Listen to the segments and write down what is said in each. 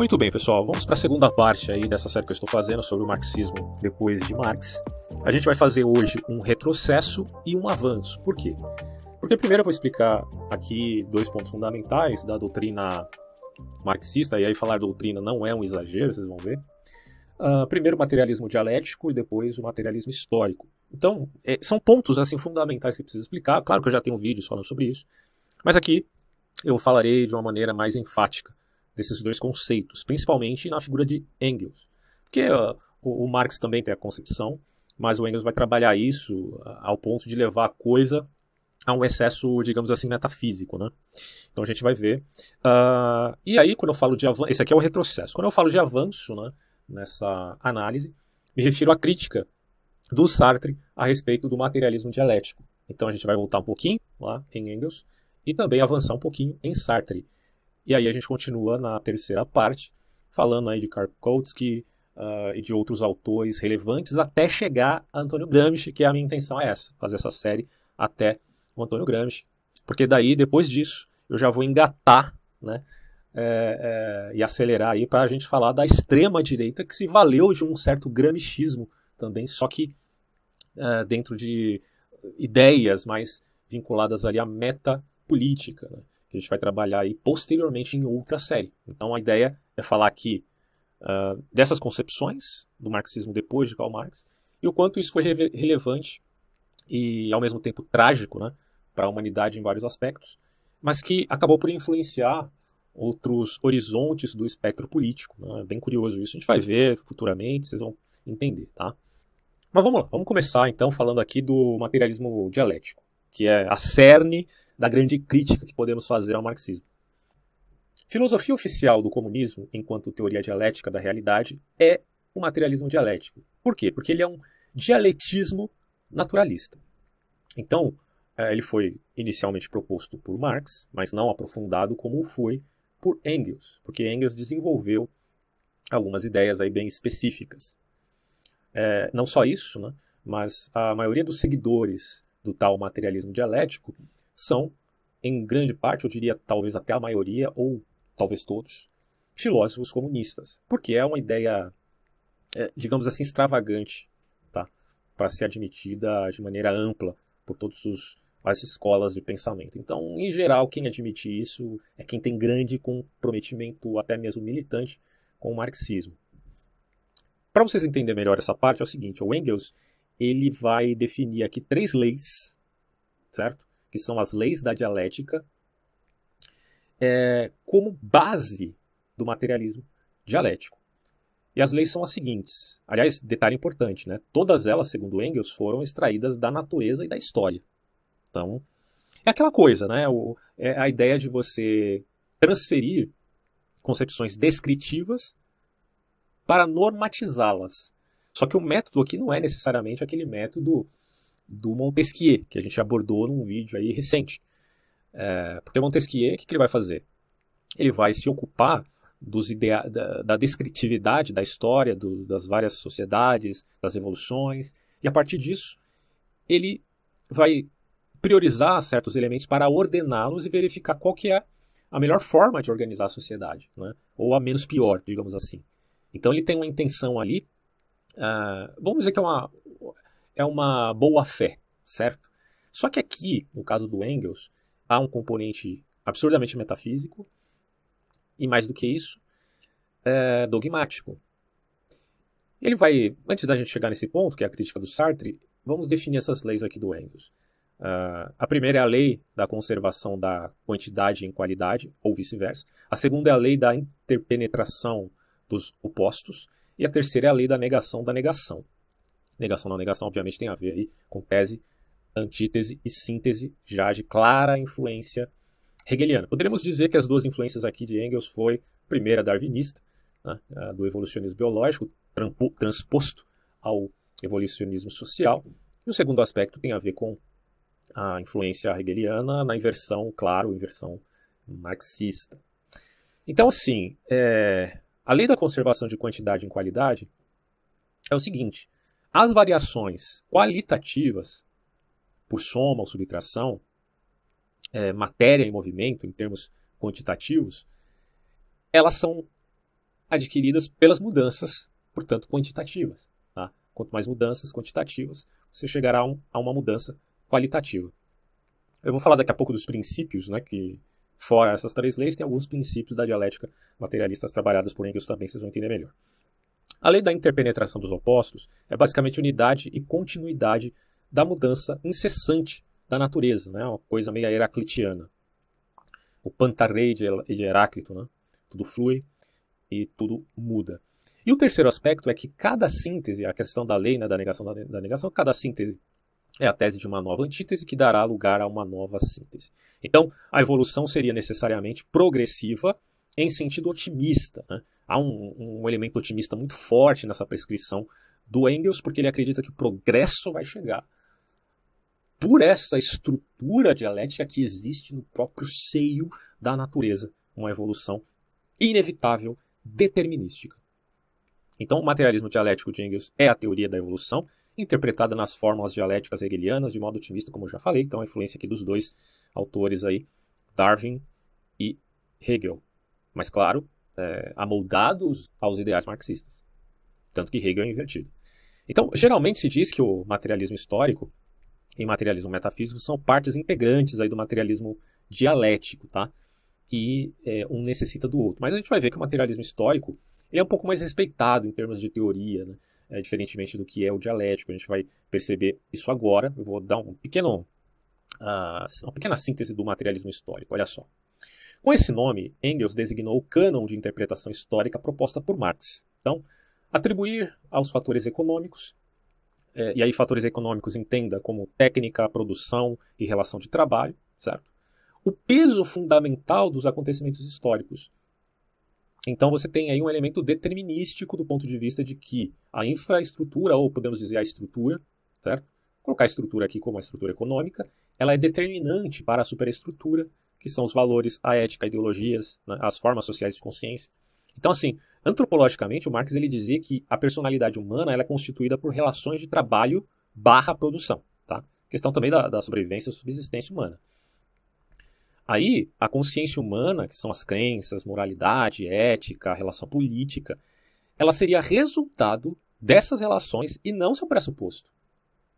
Muito bem, pessoal, vamos para a segunda parte aí dessa série que eu estou fazendo sobre o marxismo depois de Marx. A gente vai fazer hoje um retrocesso e um avanço. Por quê? Porque primeiro eu vou explicar aqui dois pontos fundamentais da doutrina marxista, e aí falar doutrina não é um exagero, vocês vão ver. Uh, primeiro o materialismo dialético e depois o materialismo histórico. Então, é, são pontos assim fundamentais que preciso explicar. Claro que eu já tenho vídeos falando sobre isso, mas aqui eu falarei de uma maneira mais enfática desses dois conceitos, principalmente na figura de Engels. Porque uh, o, o, Marx também tem a concepção, mas o Engels vai trabalhar isso uh, ao ponto de levar a coisa a um excesso, digamos assim, metafísico, né? Então a gente vai ver. Uh, e aí, quando eu falo de avanço, esse aqui é o retrocesso. Quando eu falo de avanço, né, nessa análise, me refiro à crítica do Sartre a respeito do materialismo dialético. Então a gente vai voltar um pouquinho lá em Engels e também avançar um pouquinho em Sartre. E aí a gente continua na terceira parte, falando aí de Karkowski uh, ah, e de outros autores relevantes, até chegar a Antônio Gramsci, que a minha intenção é essa, fazer essa série até o Antônio Gramsci. Porque daí, depois disso, eu já vou engatar, né? É, é, e acelerar aí para a gente falar da extrema direita que se valeu de um certo gramichismo também, só que é, dentro de ideias mais vinculadas ali à meta política. Né? que a gente vai trabalhar aí posteriormente em outra série. Então a ideia é falar aqui uh, dessas concepções do marxismo depois de Karl Marx e o quanto isso foi re relevante e ao mesmo tempo trágico né, para a humanidade em vários aspectos, mas que acabou por influenciar outros horizontes do espectro político. Né? É bem curioso isso. A gente vai ver futuramente, vocês vão entender, tá? Mas vamos lá, vamos começar então falando aqui do materialismo dialético, que é a cerne da grande crítica que podemos fazer ao marxismo. Filosofia oficial do comunismo, enquanto teoria dialética da realidade, é o materialismo dialético. Por quê? Porque ele é um dialetismo naturalista. Então, eh, ele foi inicialmente proposto por Marx, mas não aprofundado como foi por Engels, porque Engels desenvolveu algumas ideias aí bem específicas. É, não só isso, né, mas a maioria dos seguidores do tal materialismo dialético são, em grande parte, eu diria talvez até a maioria, ou talvez todos, filósofos comunistas. Porque é uma ideia, é, digamos assim, extravagante, tá? para ser admitida de maneira ampla por todas as escolas de pensamento. Então, em geral, quem admite isso é quem tem grande comprometimento, até mesmo militante, com o marxismo. Para vocês entenderem melhor essa parte, é o seguinte: o Engels ele vai definir aqui três leis, certo? que são as leis da dialética, é, como base do materialismo dialético. E as leis são as seguintes. Aliás, detalhe importante, né? Todas elas, segundo Engels, foram extraídas da natureza e da história. Então, é aquela coisa, né? O, é a ideia de você transferir concepções descritivas para normatizá-las. Só que o método aqui não é necessariamente aquele método do Montesquieu, que a gente abordou num vídeo aí recente. É, porque Montesquieu, o que, que, ele vai fazer? Ele vai se ocupar da, da, descritividade da história, do, das várias sociedades, das revoluções, e a partir disso, ele vai priorizar certos elementos para ordená-los e verificar qual que é a melhor forma de organizar a sociedade, né? ou a menos pior, digamos assim. Então ele tem uma intenção ali, uh, vamos dizer que é uma, é uma boa-fé, certo? Só que aqui, no caso do Engels, há um componente absurdamente metafísico e, mais do que isso, é dogmático. Ele vai, antes da gente chegar nesse ponto, que é a crítica do Sartre, vamos definir essas leis aqui do Engels. Uh, a primeira é a lei da conservação da quantidade em qualidade, ou vice-versa. A segunda é a lei da interpenetração dos opostos. E a terceira é a lei da negação da negação. Negação, não negação, obviamente tem a ver aí com tese, antítese e síntese, já de clara influência hegeliana. Poderíamos dizer que as duas influências aqui de Engels foi primeira darwinista, né, do evolucionismo biológico, transposto ao evolucionismo social. E o segundo aspecto tem a ver com a influência hegeliana na inversão, claro, inversão marxista. Então, assim, é, a lei da conservação de quantidade em qualidade é o seguinte: as variações qualitativas, por soma ou subtração, é, matéria e movimento, em termos quantitativos, elas são adquiridas pelas mudanças, portanto, quantitativas. Tá? Quanto mais mudanças quantitativas, você chegará a, um, a, uma mudança qualitativa. Eu vou falar daqui a pouco dos princípios, né, que fora essas três leis, tem alguns princípios da dialética materialista trabalhados por Engels também, vocês vão entender melhor. A lei da interpenetração dos opostos é basicamente unidade e continuidade da mudança incessante da natureza, né? uma coisa meio heraclitiana. O pantarei de Heráclito, né? tudo flui e tudo muda. E o terceiro aspecto é que cada síntese, a questão da lei né, da negação da negação, cada síntese é a tese de uma nova antítese que dará lugar a uma nova síntese. Então, a evolução seria necessariamente progressiva em sentido otimista. Né? há um, um elemento otimista muito forte nessa prescrição do Engels, porque ele acredita que o progresso vai chegar por essa estrutura dialética que existe no próprio seio da natureza, uma evolução inevitável, determinística. Então, o materialismo dialético de Engels é a teoria da evolução, interpretada nas fórmulas dialéticas hegelianas de modo otimista, como eu já falei, então é a influência aqui dos dois autores aí, Darwin e Hegel. Mas claro, é, amoldados aos ideais marxistas. Tanto que Hegel é invertido. Então, geralmente se diz que o materialismo histórico e materialismo metafísico são partes integrantes aí do materialismo dialético, tá? E é, um necessita do outro. Mas a gente vai ver que o materialismo histórico ele é um pouco mais respeitado em termos de teoria, né? É, diferentemente do que é o dialético. A gente vai perceber isso agora. Eu vou dar um pequeno, uh, uma pequena síntese do materialismo histórico. Olha só. Com esse nome, Engels designou o cânon de interpretação histórica proposta por Marx. Então, atribuir aos fatores econômicos, é, e aí fatores econômicos entenda como técnica, produção e relação de trabalho, certo? O peso fundamental dos acontecimentos históricos. Então você tem aí um elemento determinístico do ponto de vista de que a infraestrutura, ou podemos dizer a estrutura, certo? Vou colocar a estrutura aqui como a estrutura econômica, ela é determinante para a superestrutura que são os valores, a ética, ideologias, né, as formas sociais de consciência. Então, assim, antropologicamente, o Marx ele dizia que a personalidade humana ela é constituída por relações de trabalho barra produção. Tá? Questão também da, da sobrevivência e subsistência humana. Aí, a consciência humana, que são as crenças, moralidade, ética, relação política, ela seria resultado dessas relações e não seu pressuposto,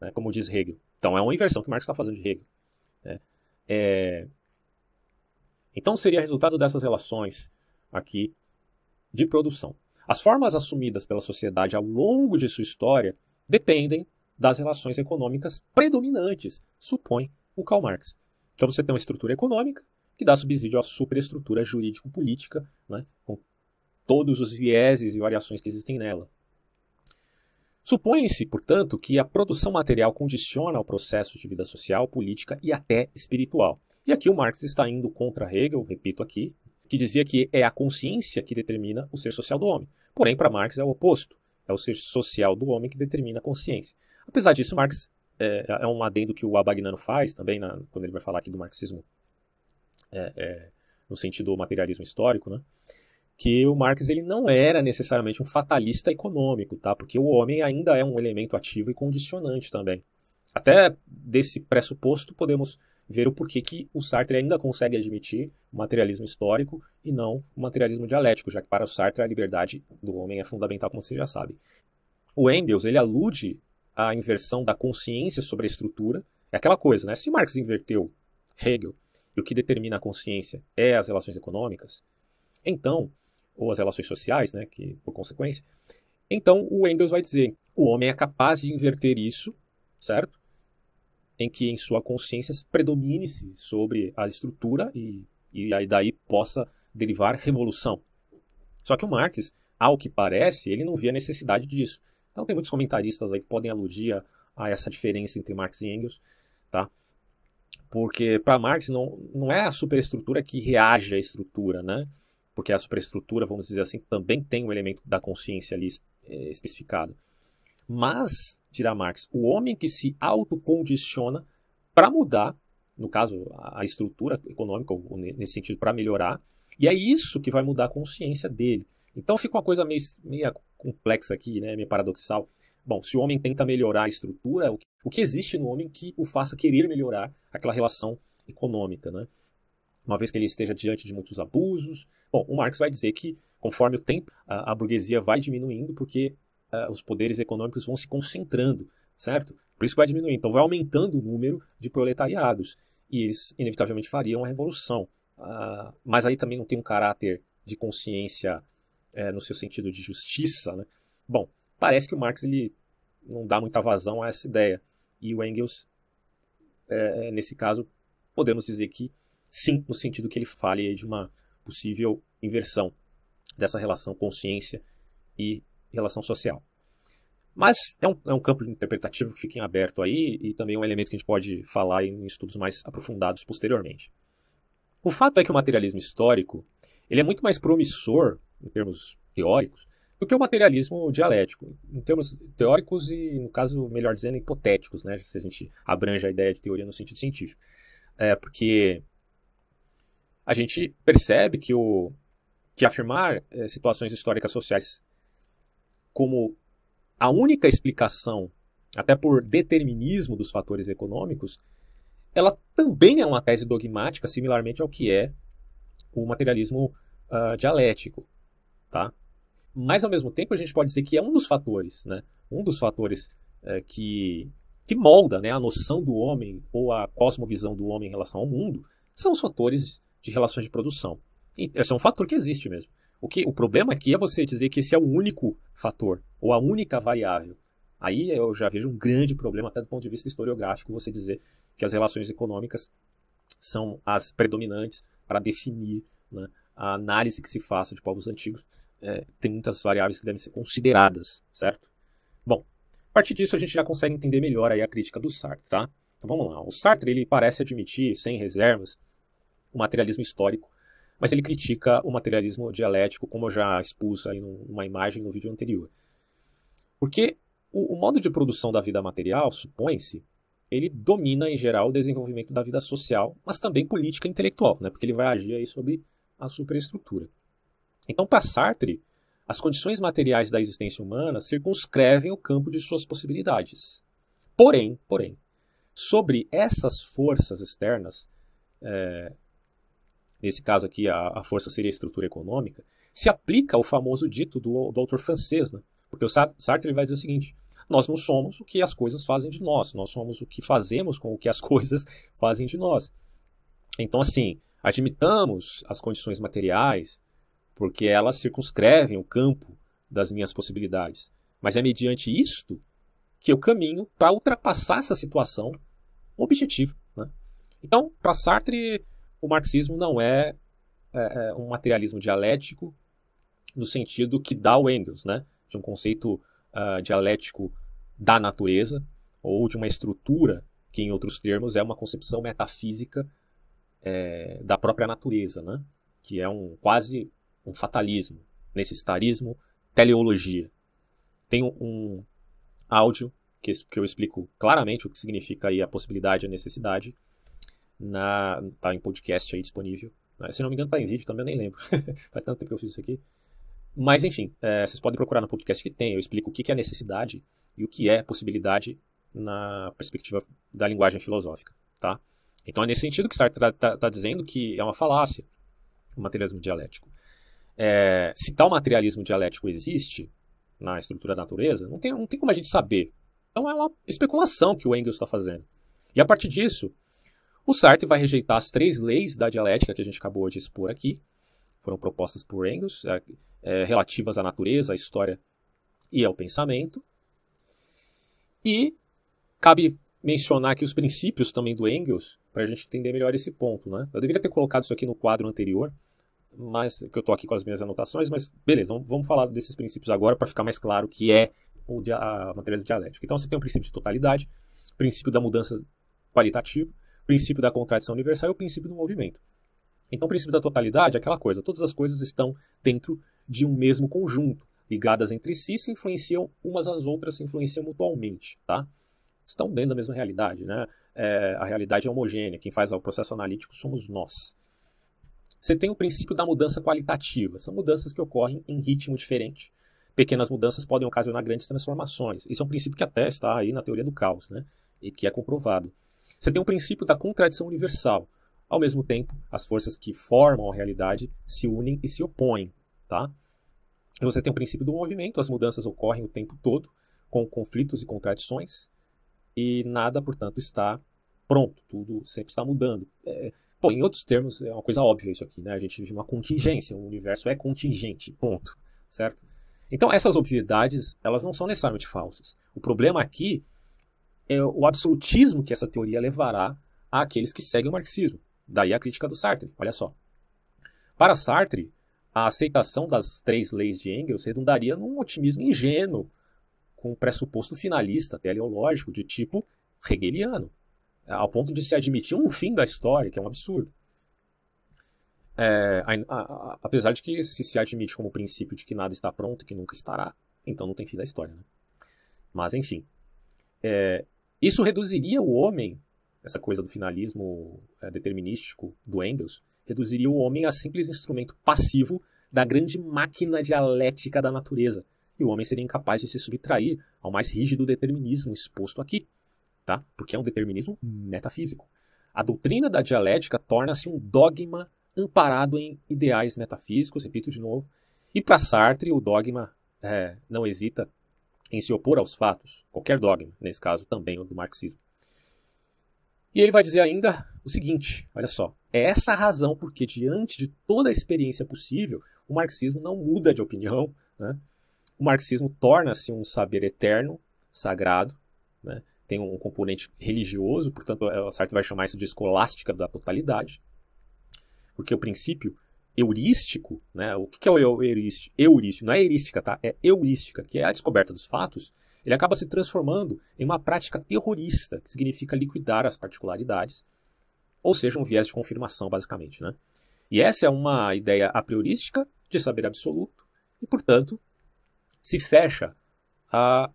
né? como diz Hegel. Então, é uma inversão que Marx está fazendo de Hegel. Né? É, então seria resultado dessas relações aqui de produção. As formas assumidas pela sociedade ao longo de sua história dependem das relações econômicas predominantes, supõe o Karl Marx. Então você tem uma estrutura econômica que dá subsídio à superestrutura jurídico-política, né, com todos os vieses e variações que existem nela. Supõe-se, portanto, que a produção material condiciona o processo de vida social, política e até espiritual. E aqui o Marx está indo contra Hegel, repito aqui, que dizia que é a consciência que determina o ser social do homem. Porém, para Marx é o oposto. É o ser social do homem que determina a consciência. Apesar disso, Marx é, é um adendo que o Abagnano faz também, na, quando ele vai falar aqui do marxismo é, é, no sentido materialismo histórico, né? que o Marx ele não era necessariamente um fatalista econômico, tá? Porque o homem ainda é um elemento ativo e condicionante também. Até desse pressuposto podemos ver o porquê que o Sartre ainda consegue admitir o materialismo histórico e não o materialismo dialético, já que para o Sartre a liberdade do homem é fundamental, como você já sabe. O Engels ele alude à inversão da consciência sobre a estrutura. É aquela coisa, né? Se Marx inverteu Hegel e o que determina a consciência é as relações econômicas, então ou as relações sociais, né, que por consequência. Então o Engels vai dizer: o homem é capaz de inverter isso, certo? Em que em sua consciência predomine-se sobre a estrutura e, e aí daí possa derivar revolução. Só que o Marx, ao que parece, ele não via necessidade disso. Então tem muitos comentaristas aí que podem aludir a, a essa diferença entre Marx e Engels, tá? Porque para Marx não, não é a superestrutura que reage à estrutura, né? porque a superestrutura, vamos dizer assim, também tem um elemento da consciência ali é, especificado. Mas, dirá Marx, o homem que se autocondiciona para mudar, no caso, a estrutura econômica, ou, nesse sentido, para melhorar, e é isso que vai mudar a consciência dele. Então fica uma coisa meio, meio complexa aqui, né, meio paradoxal. Bom, se o homem tenta melhorar a estrutura, o que, o que existe no homem que o faça querer melhorar aquela relação econômica, né? uma vez que ele esteja diante de muitos abusos. Bom, o Marx vai dizer que, conforme o tempo, a, a burguesia vai diminuindo porque uh, os poderes econômicos vão se concentrando, certo? Por isso vai diminuindo. Então vai aumentando o número de proletariados. E eles, inevitavelmente, fariam a revolução. Uh, mas aí também não tem um caráter de consciência uh, no seu sentido de justiça, né? Bom, parece que o Marx ele não dá muita vazão a essa ideia. E o Engels, é, é, nesse caso, podemos dizer que sim, no sentido que ele fale de uma possível inversão dessa relação consciência e relação social. Mas é um, é um campo interpretativo que fica em aberto aí e também é um elemento que a gente pode falar em estudos mais aprofundados posteriormente. O fato é que o materialismo histórico ele é muito mais promissor, em termos teóricos, do que o materialismo dialético, em termos teóricos e, no caso, melhor dizendo, hipotéticos, né? se a gente abrange a ideia de teoria no sentido científico. É, porque a gente percebe que, o, que afirmar é, situações históricas sociais como a única explicação, até por determinismo dos fatores econômicos, ela também é uma tese dogmática, similarmente ao que é o materialismo uh, dialético, tá? Mas ao mesmo tempo a gente pode dizer que é um dos fatores, né? Um dos fatores uh, que que molda, né, a noção do homem ou a cosmovisão do homem em relação ao mundo são os fatores de relações de produção. E esse é um fator que existe mesmo. O, que, o problema aqui é você dizer que esse é o único fator ou a única variável. Aí eu já vejo um grande problema, até do ponto de vista historiográfico, você dizer que as relações econômicas são as predominantes para definir né, a análise que se faça de povos antigos. É, tem muitas variáveis que devem ser consideradas, certo? Bom, a partir disso a gente já consegue entender melhor aí a crítica do Sartre, tá? Então vamos lá. O Sartre ele parece admitir, sem reservas, o materialismo histórico, mas ele critica o materialismo dialético, como eu já expus aí numa imagem no vídeo anterior. Porque o, o modo de produção da vida material, supõe-se, ele domina em geral o desenvolvimento da vida social, mas também política e intelectual, né? porque ele vai agir aí sobre a superestrutura. Então, para Sartre, as condições materiais da existência humana circunscrevem o campo de suas possibilidades. Porém, porém, sobre essas forças externas, é, nesse caso aqui a, a força seria a estrutura econômica, se aplica ao famoso dito do, do autor francês, né? Porque o Sartre vai dizer o seguinte: nós não somos o que as coisas fazem de nós, nós somos o que fazemos com o que as coisas fazem de nós. Então, assim, admitamos as condições materiais, porque elas circunscrevem o campo das minhas possibilidades. Mas é mediante isto que eu caminho para ultrapassar essa situação objetivo. Né? Então, para Sartre, o marxismo não é, é, é um materialismo dialético no sentido que dá o Engels, né? de um conceito uh, dialético da natureza ou de uma estrutura que, em outros termos, é uma concepção metafísica é, da própria natureza, né? que é um quase um fatalismo, necessitarismo, teleologia. Tem um, áudio que, que eu explico claramente o que significa aí a possibilidade e a necessidade na, tá em podcast aí disponível. Né? Se não me engano, tá em vídeo também, eu nem lembro. Faz tanto tempo que eu fiz isso aqui. Mas, enfim, é, vocês podem procurar no podcast que tem. Eu explico o que é necessidade e o que é possibilidade na perspectiva da linguagem filosófica, tá? Então, é nesse sentido que Sartre está tá, tá dizendo que é uma falácia o materialismo dialético. É, se tal materialismo dialético existe na estrutura da natureza, não tem, não tem como a gente saber. Então, é uma especulação que o Engels está fazendo. E a partir disso, o Sartre vai rejeitar as três leis da dialética que a gente acabou de expor aqui, foram propostas por Engels, é, é, relativas à natureza, à história e ao pensamento. E cabe mencionar aqui os princípios também do Engels, para a gente entender melhor esse ponto. Né? Eu deveria ter colocado isso aqui no quadro anterior, mas que eu estou aqui com as minhas anotações, mas beleza, vamos falar desses princípios agora para ficar mais claro o que é o, a matéria dialética. Então você tem o princípio de totalidade, princípio da mudança qualitativa, princípio da contradição universal e o princípio do movimento. Então, o princípio da totalidade é aquela coisa, todas as coisas estão dentro de um mesmo conjunto, ligadas entre si, se influenciam umas às outras, se influenciam mutualmente, tá? Estão dentro da mesma realidade, né? É, a realidade é homogênea, quem faz o processo analítico somos nós. Você tem o princípio da mudança qualitativa, são mudanças que ocorrem em ritmo diferente. Pequenas mudanças podem ocasionar grandes transformações. Isso é um princípio que até está aí na teoria do caos, né? E que é comprovado. Você tem o um princípio da contradição universal. Ao mesmo tempo, as forças que formam a realidade se unem e se opõem, tá? E você tem o um princípio do movimento, as mudanças ocorrem o tempo todo, com conflitos e contradições, e nada, portanto, está pronto, tudo sempre está mudando. É, pô, em outros termos, é uma coisa óbvia isso aqui, né? A gente vive uma contingência, o universo é contingente, ponto, certo? Então, essas obviedades, elas não são necessariamente falsas. O problema aqui é o absolutismo que essa teoria levará àqueles que seguem o marxismo. Daí a crítica do Sartre, olha só. Para Sartre, a aceitação das três leis de Engels redundaria num otimismo ingênuo, com um pressuposto finalista, teleológico, de tipo hegeliano, ao ponto de se admitir um fim da história, que é um absurdo. É, a, a, apesar de que se, se admite como princípio de que nada está pronto e que nunca estará, então não tem fim da história. Né? Mas, enfim, é, isso reduziria o homem, essa coisa do finalismo é, determinístico do Engels, reduziria o homem a simples instrumento passivo da grande máquina dialética da natureza. E o homem seria incapaz de se subtrair ao mais rígido determinismo exposto aqui, tá? Porque é um determinismo metafísico. A doutrina da dialética torna-se um dogma amparado em ideais metafísicos, repito de novo. E para Sartre, o dogma é, não hesita em se opor aos fatos, qualquer dogma, nesse caso também o do marxismo. E ele vai dizer ainda o seguinte: olha só, é essa a razão porque, diante de toda a experiência possível, o marxismo não muda de opinião. Né? O marxismo torna-se um saber eterno, sagrado, né? tem um componente religioso, portanto, Sartre vai chamar isso de escolástica da totalidade, porque o princípio heurístico, né? O que é o heurístico? não é heurística, tá? É heurística, que é a descoberta dos fatos, ele acaba se transformando em uma prática terrorista, que significa liquidar as particularidades, ou seja, um viés de confirmação, basicamente, né? E essa é uma ideia a priorística de saber absoluto, e, portanto, se fecha a,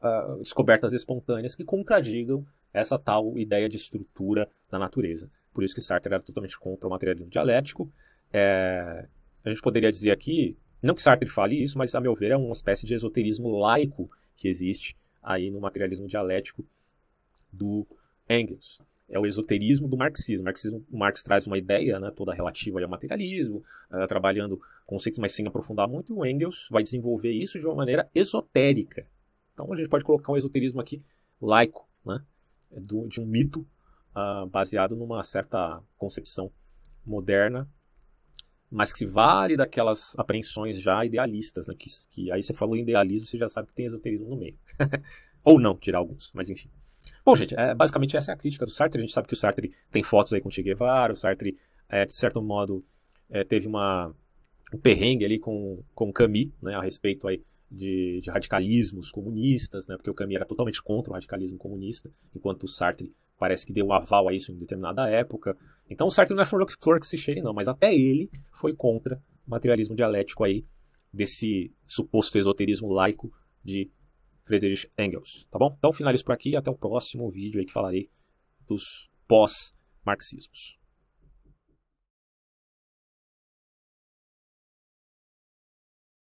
a descobertas espontâneas que contradigam essa tal ideia de estrutura da natureza. Por isso que Sartre era totalmente contra o materialismo dialético, é, a gente poderia dizer aqui, não que Sartre fale isso, mas a meu ver é uma espécie de esoterismo laico que existe aí no materialismo dialético do Engels. É o esoterismo do marxismo. marxismo, o Marx traz uma ideia né, toda relativa ao materialismo, uh, trabalhando conceitos, mas sem aprofundar muito, e o Engels vai desenvolver isso de uma maneira esotérica. Então a gente pode colocar um esoterismo aqui laico, né, do, de um mito uh, baseado numa certa concepção moderna mas que se vale daquelas apreensões já idealistas, né? que, que aí você falou idealismo, você já sabe que tem esoterismo no meio. Ou não, tirar alguns, mas enfim. Bom, gente, é, basicamente essa é a crítica do Sartre. A gente sabe que o Sartre tem fotos aí com Che Guevara, o Sartre, é, de certo modo, é, teve uma, um perrengue ali com, com o Camus, né, a respeito aí de, de radicalismos comunistas, né, porque o Camus era totalmente contra o radicalismo comunista, enquanto o Sartre parece que deu um aval a isso em determinada época. Então certo não é o que se cheire, não, mas até ele foi contra o materialismo dialético aí, desse suposto esoterismo laico de Friedrich Engels, tá bom? Então finalizo por aqui, até o próximo vídeo aí que falarei dos pós-marxismos.